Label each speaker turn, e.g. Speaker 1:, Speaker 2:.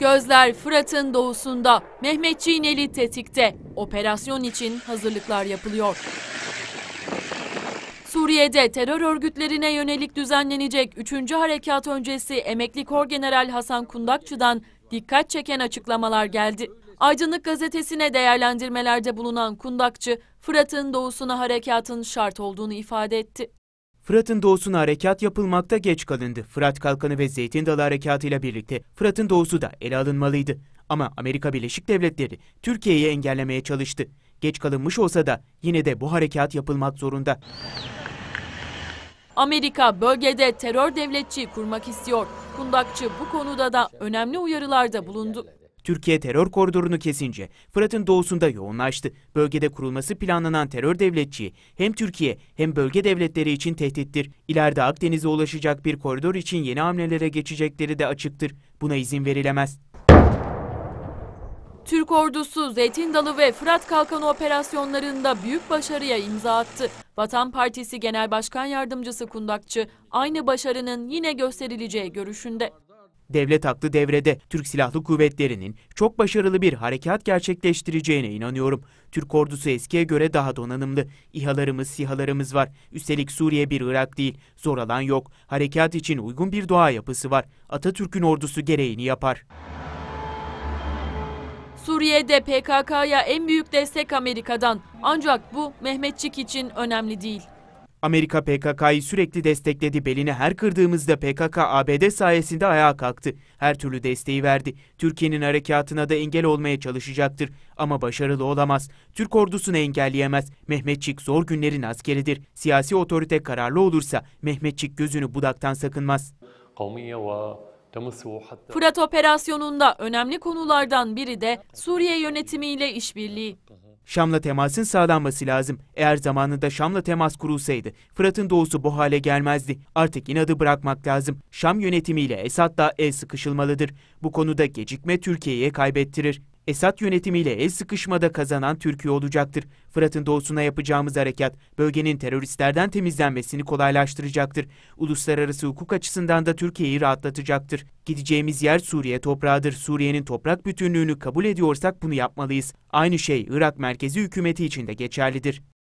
Speaker 1: Gözler Fırat'ın doğusunda, Mehmet Çiğneli tetikte. Operasyon için hazırlıklar yapılıyor. Suriye'de terör örgütlerine yönelik düzenlenecek 3. harekat öncesi emekli kor general Hasan Kundakçı'dan dikkat çeken açıklamalar geldi. Aydınlık gazetesine değerlendirmelerde bulunan Kundakçı, Fırat'ın doğusuna harekatın şart olduğunu ifade etti.
Speaker 2: Fırat'ın doğusuna harekat yapılmakta geç kalındı. Fırat Kalkanı ve Zeytin Dalı Harekatı'yla birlikte Fırat'ın doğusu da ele alınmalıydı. Ama Amerika Birleşik Devletleri Türkiye'yi engellemeye çalıştı. Geç kalınmış olsa da yine de bu harekat yapılmak zorunda.
Speaker 1: Amerika bölgede terör devletçiyi kurmak istiyor. Kundakçı bu konuda da önemli uyarılarda bulundu.
Speaker 2: Türkiye terör koridorunu kesince Fırat'ın doğusunda yoğunlaştı. Bölgede kurulması planlanan terör devletçiği hem Türkiye hem bölge devletleri için tehdittir. İleride Akdeniz'e ulaşacak bir koridor için yeni hamlelere geçecekleri de açıktır. Buna izin verilemez. Türk ordusu
Speaker 1: Zeytin Dalı ve Fırat Kalkanı operasyonlarında büyük başarıya imza attı. Vatan Partisi Genel Başkan Yardımcısı Kundakçı aynı başarının yine gösterileceği görüşünde.
Speaker 2: Devlet aklı devrede Türk Silahlı Kuvvetleri'nin çok başarılı bir harekat gerçekleştireceğine inanıyorum. Türk ordusu eskiye göre daha donanımlı. İHA'larımız, SİHA'larımız var. Üstelik Suriye bir Irak değil. Zor alan yok. Harekat için uygun bir doğa yapısı var. Atatürk'ün ordusu gereğini yapar.
Speaker 1: Suriye'de PKK'ya en büyük destek Amerika'dan. Ancak bu Mehmetçik için önemli değil.
Speaker 2: Amerika PKK'yı sürekli destekledi. Belini her kırdığımızda PKK ABD sayesinde ayağa kalktı. Her türlü desteği verdi. Türkiye'nin harekatına da engel olmaya çalışacaktır. Ama başarılı olamaz. Türk ordusunu engelleyemez. Mehmetçik zor günlerin askeridir. Siyasi otorite kararlı olursa Mehmetçik gözünü budaktan sakınmaz. Fırat
Speaker 1: operasyonunda önemli konulardan biri de Suriye yönetimiyle işbirliği.
Speaker 2: Şam'la temasın sağlanması lazım. Eğer zamanında Şam'la temas kurulsaydı Fırat'ın doğusu bu hale gelmezdi. Artık inadı bırakmak lazım. Şam yönetimiyle Esad'la el sıkışılmalıdır. Bu konuda gecikme Türkiye'ye kaybettirir. Esad yönetimiyle el sıkışmada kazanan Türkiye olacaktır. Fırat'ın doğusuna yapacağımız harekat bölgenin teröristlerden temizlenmesini kolaylaştıracaktır. Uluslararası hukuk açısından da Türkiye'yi rahatlatacaktır. Gideceğimiz yer Suriye toprağıdır. Suriye'nin toprak bütünlüğünü kabul ediyorsak bunu yapmalıyız. Aynı şey Irak merkezi hükümeti için de geçerlidir.